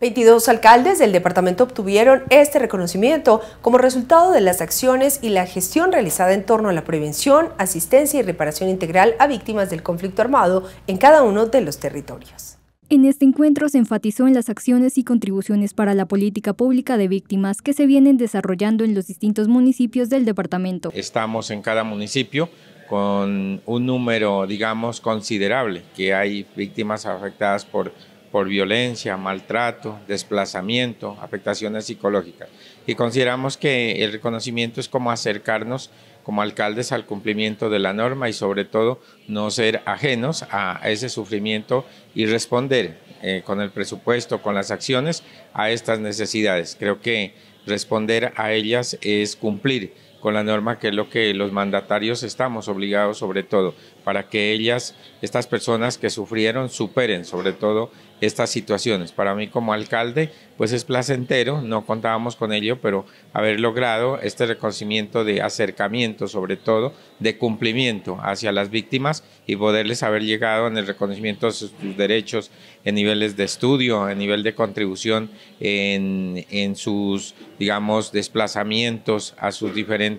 22 alcaldes del departamento obtuvieron este reconocimiento como resultado de las acciones y la gestión realizada en torno a la prevención, asistencia y reparación integral a víctimas del conflicto armado en cada uno de los territorios. En este encuentro se enfatizó en las acciones y contribuciones para la política pública de víctimas que se vienen desarrollando en los distintos municipios del departamento. Estamos en cada municipio con un número, digamos, considerable, que hay víctimas afectadas por por violencia, maltrato, desplazamiento, afectaciones psicológicas. Y consideramos que el reconocimiento es como acercarnos como alcaldes al cumplimiento de la norma y sobre todo no ser ajenos a ese sufrimiento y responder eh, con el presupuesto, con las acciones a estas necesidades. Creo que responder a ellas es cumplir con la norma que es lo que los mandatarios estamos obligados sobre todo, para que ellas, estas personas que sufrieron, superen sobre todo estas situaciones. Para mí como alcalde, pues es placentero, no contábamos con ello, pero haber logrado este reconocimiento de acercamiento, sobre todo de cumplimiento hacia las víctimas y poderles haber llegado en el reconocimiento de sus, derechos en niveles de estudio, en nivel de contribución, en, en sus, digamos, desplazamientos a sus diferentes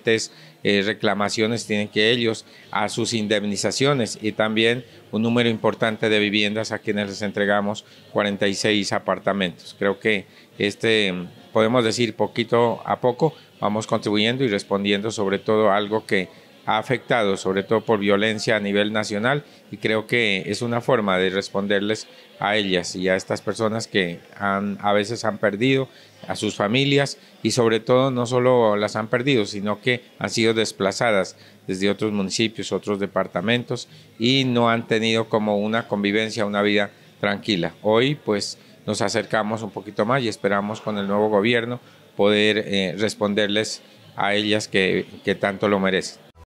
eh, reclamaciones tienen que ellos a sus indemnizaciones y también un número importante de viviendas a quienes les entregamos 46 apartamentos. Creo que este podemos decir poquito a poco vamos contribuyendo y respondiendo sobre todo algo que ha afectado, sobre todo por violencia a nivel nacional, y creo que es una forma de responderles a ellas y a estas personas que han, a veces han perdido a sus familias y sobre todo no solo las han perdido, sino que han sido desplazadas desde otros municipios, otros departamentos y no han tenido como una convivencia, una vida tranquila. Hoy pues nos acercamos un poquito más y esperamos con el nuevo gobierno poder eh, responderles a ellas que tanto lo merecen.